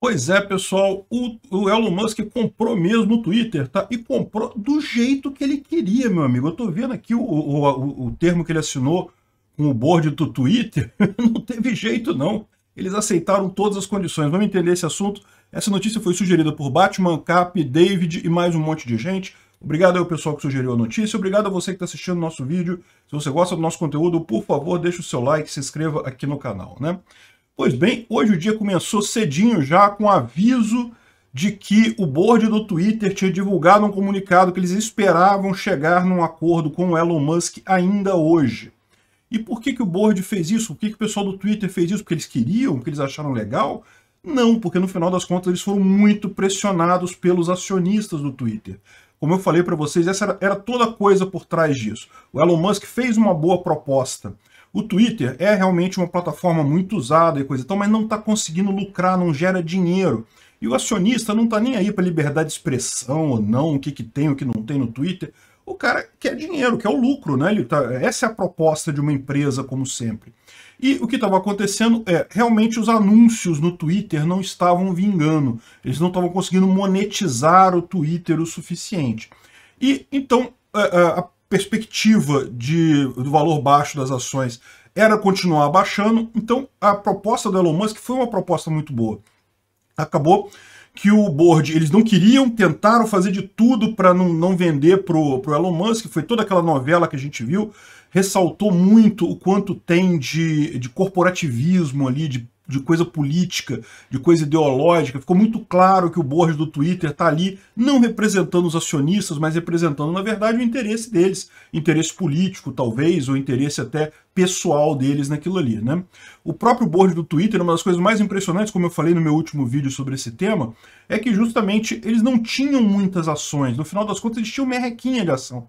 Pois é, pessoal, o, o, Elon Musk comprou mesmo o Twitter, tá? E comprou do jeito que ele queria, meu amigo. Eu tô vendo aqui o, o, o termo que ele assinou com o board do Twitter, não teve jeito não. Eles aceitaram todas as condições. Vamos entender esse assunto. Essa notícia foi sugerida por Batman, Cap, David e mais um monte de gente. Obrigado ao pessoal que sugeriu a notícia, obrigado a você que está assistindo o nosso vídeo. Se você gosta do nosso conteúdo, por favor, deixe o seu like, se inscreva aqui no canal, né? Pois bem, hoje o dia começou cedinho já com aviso de que o board do Twitter tinha divulgado um comunicado que eles esperavam chegar num acordo com o Elon Musk ainda hoje. E por que, que o board fez isso? Por que, que o pessoal do Twitter fez isso? Porque eles queriam? Porque eles acharam legal? Não, porque no final das contas eles foram muito pressionados pelos acionistas do Twitter. Como eu falei para vocês, essa era, era, toda a coisa por trás disso. O Elon Musk fez uma boa proposta. O Twitter é realmente uma plataforma muito usada e coisa e tal, mas não está conseguindo lucrar, não gera dinheiro. E o acionista não está nem aí para liberdade de expressão ou não, o que, que tem, o que não tem no Twitter. O cara quer dinheiro, quer o lucro, né? Ele tá... Essa é a proposta de uma empresa, como sempre. E o que estava acontecendo é, realmente os anúncios no Twitter não estavam vingando. Eles não estavam conseguindo monetizar o Twitter o suficiente. E então, a, a, perspectiva de, do valor baixo das ações era continuar baixando, então a proposta do Elon Musk foi uma proposta muito boa. Acabou que o board, eles não queriam, tentaram fazer de tudo para não, não vender para o Elon Musk, foi toda aquela novela que a gente viu, ressaltou muito o quanto tem de, de corporativismo ali, de de coisa política, de coisa ideológica. Ficou muito claro que o Borges do Twitter está ali não representando os acionistas, mas representando, na verdade, o interesse deles. Interesse político, talvez, ou interesse até pessoal deles naquilo ali. Né? O próprio Borges do Twitter, uma das coisas mais impressionantes, como eu falei no meu último vídeo sobre esse tema, é que justamente eles não tinham muitas ações. No final das contas, eles tinham merrequinha de ação.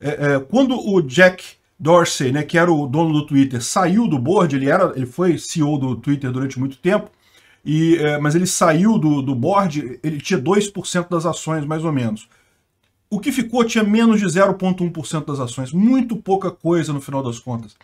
É, é, quando o Jack Dorsey, né, que era o dono do Twitter, saiu do board, ele, era, ele foi CEO do Twitter durante muito tempo, e, é, mas ele saiu do, do board, ele tinha 2% das ações, mais ou menos. O que ficou tinha menos de 0,1% das ações, muito pouca coisa no final das contas.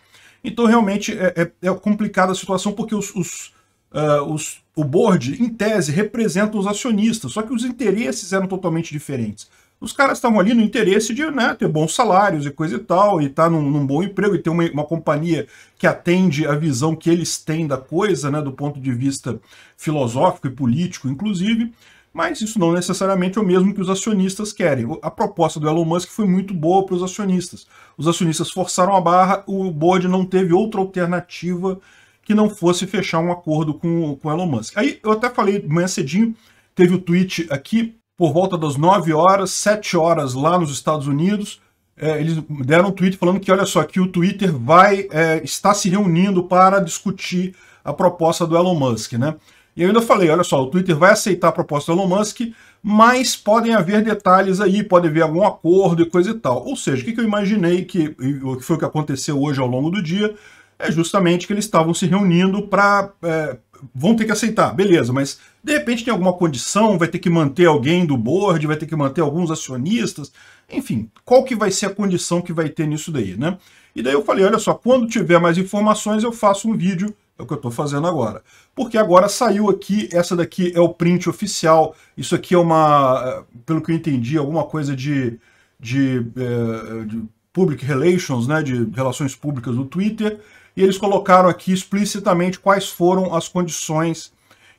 Então, realmente, é, é, é complicada a situação, porque os, os, uh, os, o board, em tese, representa os acionistas, só que os interesses eram totalmente diferentes os caras estavam ali no interesse de né, ter bons salários e coisa e tal, e estar tá num, num, bom emprego, e ter uma, uma, companhia que atende a visão que eles têm da coisa, né, do ponto de vista filosófico e político, inclusive, mas isso não necessariamente é o mesmo que os acionistas querem. A proposta do Elon Musk foi muito boa para os acionistas. Os acionistas forçaram a barra, o board não teve outra alternativa que não fosse fechar um acordo com, com o Elon Musk. Aí eu até falei manhã cedinho, teve o tweet aqui por volta das 9 horas, 7 horas lá nos Estados Unidos, é, eles deram um tweet falando que, olha só, que o Twitter vai é, está se reunindo para discutir a proposta do Elon Musk, né? E eu ainda falei, olha só, o Twitter vai aceitar a proposta do Elon Musk, mas podem haver detalhes aí, pode haver algum acordo e coisa e tal. Ou seja, o que eu imaginei que, o que foi o que aconteceu hoje ao longo do dia, é justamente que eles estavam se reunindo para é, vão ter que aceitar, beleza, mas de repente tem alguma condição, vai ter que manter alguém do board, vai ter que manter alguns acionistas, enfim, qual que vai ser a condição que vai ter nisso daí, né? E daí eu falei, olha só, quando tiver mais informações eu faço um vídeo, é o que eu estou fazendo agora. Porque agora saiu aqui, essa daqui é o print oficial, isso aqui é uma, eh, pelo que eu entendi, alguma coisa de, de, eh, de public relations, né, de relações públicas do Twitter, e eles colocaram aqui explicitamente quais foram as condições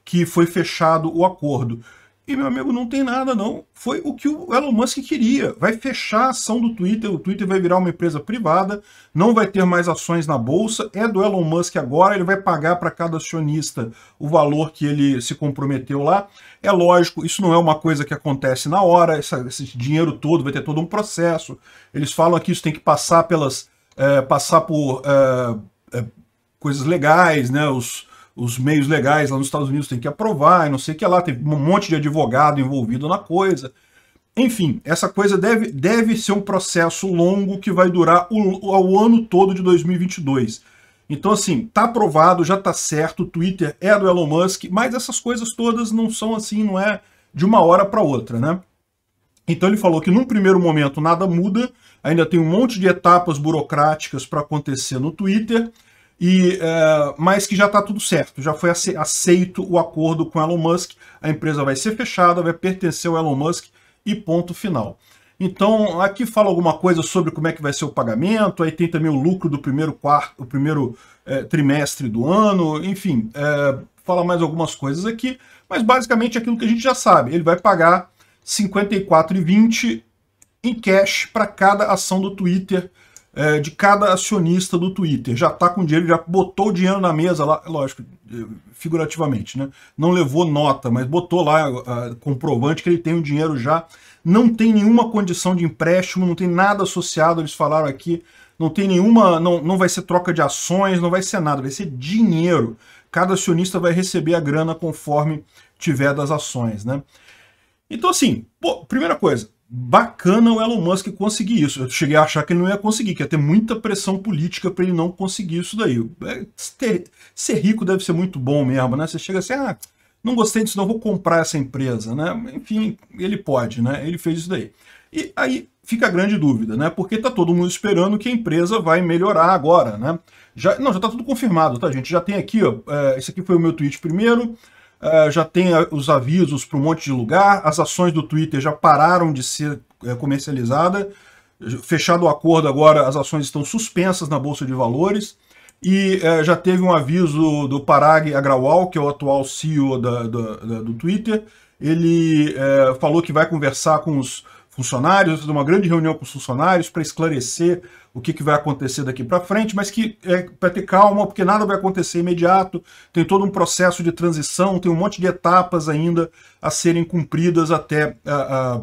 que foi fechado o acordo. E, meu amigo, não tem nada, não. Foi o que o Elon Musk queria. Vai fechar a ação do Twitter, o Twitter vai virar uma empresa privada, não vai ter mais ações na Bolsa, é do Elon Musk agora, ele vai pagar para cada acionista o valor que ele se comprometeu lá. É lógico, isso não é uma coisa que acontece na hora, esse dinheiro todo vai ter todo um processo. Eles falam que isso tem que passar pelas... É, passar por... É, é, coisas legais, né? Os, os meios legais lá nos Estados Unidos tem que aprovar, não sei o que lá, tem um monte de advogado envolvido na coisa. Enfim, essa coisa deve, deve ser um processo longo que vai durar o, o ano todo de 2022. Então, assim, tá aprovado, já tá certo, o Twitter é do Elon Musk, mas essas coisas todas não são assim, não é de uma hora para outra, né? Então ele falou que num primeiro momento nada muda, ainda tem um monte de etapas burocráticas para acontecer no Twitter, e, uh, mas que já está tudo certo, já foi aceito o acordo com Elon Musk, a empresa vai ser fechada, vai pertencer ao Elon Musk e ponto final. Então, aqui fala alguma coisa sobre como é que vai ser o pagamento, aí tem também o lucro do primeiro quarto, o primeiro é, trimestre do ano, enfim, é, fala mais algumas coisas aqui, mas basicamente aquilo que a gente já sabe, ele vai pagar 54,20 em cash para cada ação do Twitter, é, de cada acionista do Twitter. Já está com dinheiro, já botou o dinheiro na mesa lá, é lógico, é, figurativamente, né? Não levou nota, mas botou lá a, é, a, comprovante que ele tem o dinheiro já. Não tem nenhuma condição de empréstimo, não tem nada associado, eles falaram aqui. Não tem nenhuma, não, não vai ser troca de ações, não vai ser nada, vai ser dinheiro. Cada acionista vai receber a grana conforme tiver das ações, né? Então, assim, pô, primeira coisa, bacana o Elon Musk conseguir isso. Eu cheguei a achar que ele não ia conseguir, que ia ter muita pressão política para ele não conseguir isso daí. É, ser rico deve ser muito bom mesmo, né? Você chega assim, ah, não gostei disso, não vou comprar essa empresa, né? Enfim, ele pode, né? Ele fez isso daí. E aí fica a grande dúvida, né? Porque tá todo mundo esperando que a empresa vai melhorar agora, né? Já, não, já tá tudo confirmado, tá, gente? Já tem aqui, ó, é, esse aqui foi o meu tweet primeiro, é, já tem é, os avisos para um monte de lugar, as ações do Twitter já pararam de ser é, comercializadas, fechado o acordo agora, as ações estão suspensas na Bolsa de Valores, e já teve um aviso do Parag Agrawal, que é o atual CEO da, da, da, do Twitter, ele falou que vai conversar com os funcionários, de uma grande reunião com os funcionários para esclarecer o que, que vai acontecer daqui para frente, mas que é para ter calma, porque nada vai acontecer imediato, tem todo um processo de transição, tem um monte de etapas ainda a serem cumpridas até a, a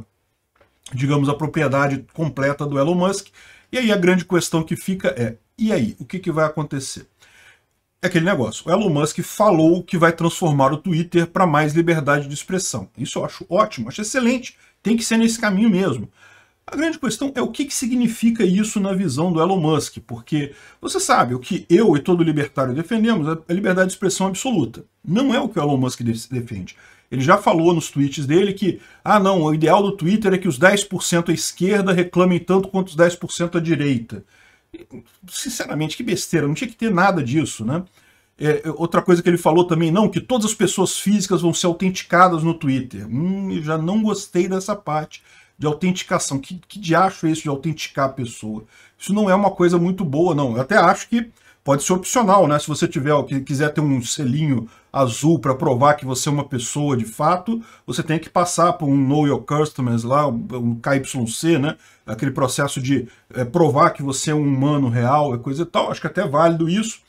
digamos, a propriedade completa do Elon Musk. E aí a grande questão que fica é, e aí, o que, que vai acontecer? É aquele negócio, o Elon Musk falou que vai transformar o Twitter para mais liberdade de expressão. Isso eu acho ótimo, acho excelente, tem que ser nesse caminho mesmo. A grande questão é o que, que significa isso na visão do Elon Musk, porque você sabe, o que eu e todo libertário defendemos é a liberdade de expressão absoluta. Não é o que o Elon Musk defende. Ele já falou nos tweets dele que, ah não, o ideal do Twitter é que os 10% à esquerda reclamem tanto quanto os 10% à direita. E, sinceramente, que besteira, não tinha que ter nada disso, né? É, é, outra coisa que ele falou também, não, que todas as pessoas físicas vão ser autenticadas no Twitter. Hum, eu já não gostei dessa parte de autenticação. Que, que diacho é isso de autenticar a pessoa? Isso não é uma coisa muito boa, não. Eu até acho que pode ser opcional, né? Se você tiver, quiser ter um selinho azul para provar que você é uma pessoa de fato, você tem que passar por um Know Your Customers lá, um KYC, né? Aquele processo de é, provar que você é um humano real, é coisa e tal. Acho que é até é válido isso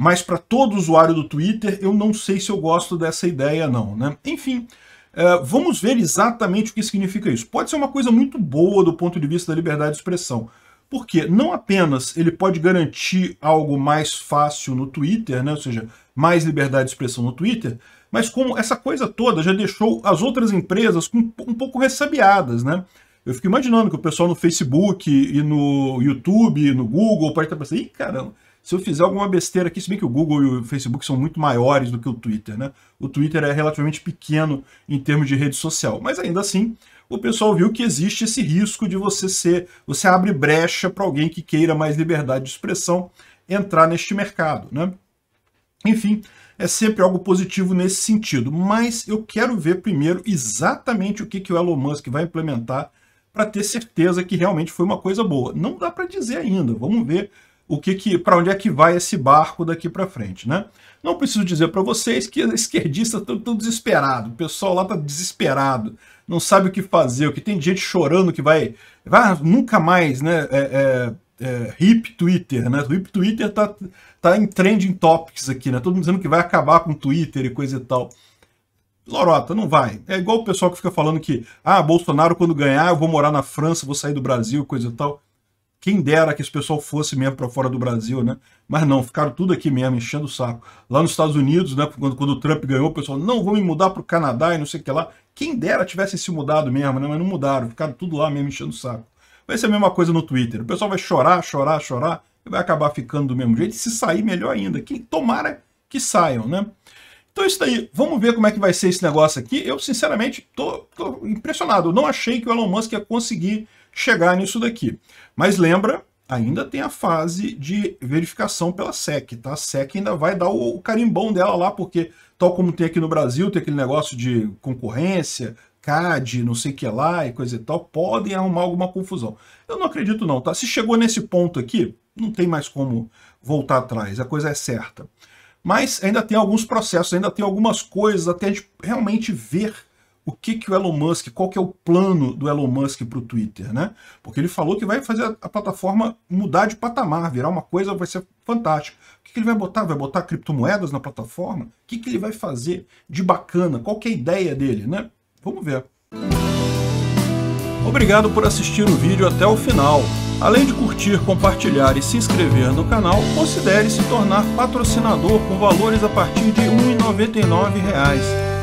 mas para todo usuário do Twitter eu não sei se eu gosto dessa ideia não, né? Enfim, é, vamos ver exatamente o que significa isso. Pode ser uma coisa muito boa do ponto de vista da liberdade de expressão, porque não apenas ele pode garantir algo mais fácil no Twitter, né? ou seja, mais liberdade de expressão no Twitter, mas como essa coisa toda já deixou as outras empresas um pouco ressabiadas, né? Eu fico imaginando que o pessoal no Facebook e no YouTube, e no Google, pode estar pensando, ih, caramba, se eu fizer alguma besteira aqui, se bem que o Google e o Facebook são muito maiores do que o Twitter, né? O Twitter é relativamente pequeno em termos de rede social, mas ainda assim, o pessoal viu que existe esse risco de você ser, você abre brecha para alguém que queira mais liberdade de expressão entrar neste mercado, né? Enfim, é sempre algo positivo nesse sentido, mas eu quero ver primeiro exatamente o que, que o Elon Musk vai implementar para ter certeza que realmente foi uma coisa boa. Não dá para dizer ainda, vamos ver o que, que para onde é que vai esse barco daqui para frente, né? Não preciso dizer para vocês que os esquerdistas estão tão desesperados, o pessoal lá está desesperado, não sabe o que fazer, o que tem gente chorando que vai, vai nunca mais, né? É, é, é, hip Twitter, né? Hip Twitter tá, tá em trending topics aqui, né? Todo mundo dizendo que vai acabar com Twitter e coisa e tal. Lorota, não vai. É igual o pessoal que fica falando que, ah, Bolsonaro quando ganhar eu vou morar na França, vou sair do Brasil, coisa e tal. Quem dera que esse pessoal fosse mesmo para fora do Brasil, né? Mas não, ficaram tudo aqui mesmo, enchendo o saco. Lá nos Estados Unidos, né, quando, quando o Trump ganhou, o pessoal, não, vou me mudar para o Canadá e não sei o que lá. Quem dera tivessem se mudado mesmo, né? Mas não mudaram, ficaram tudo lá mesmo, enchendo o saco. Vai ser a mesma coisa no Twitter. O pessoal vai chorar, chorar, chorar, e vai acabar ficando do mesmo jeito. E se sair, melhor ainda. Quem tomara que saiam, né? Então é isso daí, vamos ver como é que vai ser esse negócio aqui. Eu, sinceramente, tô, tô impressionado. Eu não achei que o Elon Musk ia conseguir chegar nisso daqui. Mas lembra, ainda tem a fase de verificação pela SEC, tá? A SEC ainda vai dar o, carimbão dela lá, porque tal como tem aqui no Brasil, tem aquele negócio de concorrência, CAD, não sei o que lá e coisa e tal, podem arrumar alguma confusão. Eu não acredito não, tá? Se chegou nesse ponto aqui, não tem mais como voltar atrás, a coisa é certa. Mas ainda tem alguns processos, ainda tem algumas coisas até de realmente ver o que, que o Elon Musk, qual que é o plano do Elon Musk para o Twitter, né? Porque ele falou que vai fazer a, plataforma mudar de patamar, virar uma coisa, vai ser fantástico. O que, que ele vai botar? Vai botar criptomoedas na plataforma? O que, que ele vai fazer de bacana? Qual que é a ideia dele, né? Vamos ver. Obrigado por assistir o vídeo até o final. Além de curtir, compartilhar e se inscrever no canal, considere se tornar patrocinador com valores a partir de R$ 1,99